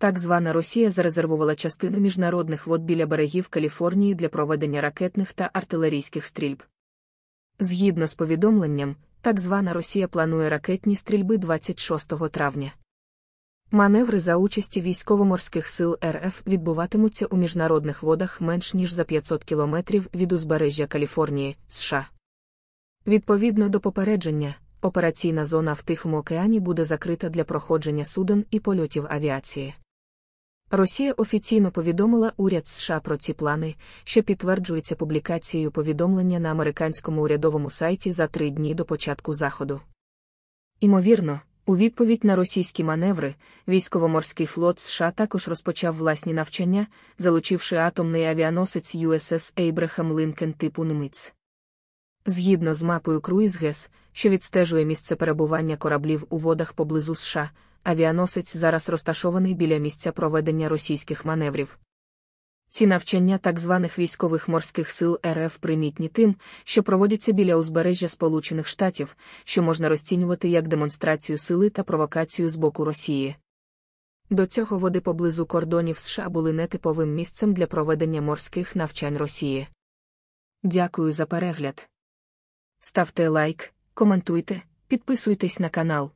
так звана Росія зарезервувала частину міжнародних вод біля берегів Каліфорнії для проведення ракетних та артилерійських стрільб. Згідно з повідомленням, так звана Росія планує ракетні стрільби 26 травня. Маневри за участі військово-морських сил РФ відбуватимуться у міжнародних водах менш ніж за 500 кілометрів від узбережжя Каліфорнії, США. Відповідно до попередження, операційна зона в Тихому океані буде закрита для проходження суден і польотів авіації. Росія офіційно повідомила уряд США про ці плани, що підтверджується публікацією повідомлення на американському урядовому сайті за три дні до початку заходу. Імовірно, у відповідь на російські маневри, військово-морський флот США також розпочав власні навчання, залучивши атомний авіаносець USS Abraham Lincoln типу Німець. Згідно з мапою Круїзгес, що відстежує місце перебування кораблів у водах поблизу США, авіаносець зараз розташований біля місця проведення російських маневрів. Ці навчання так званих військових морських сил РФ примітні тим, що проводяться біля узбережжя Сполучених Штатів, що можна розцінювати як демонстрацію сили та провокацію з боку Росії. До цього води поблизу кордонів США були нетиповим місцем для проведення морських навчань Росії. Дякую за перегляд. Ставте лайк, коментуйте, підписуйтесь на канал.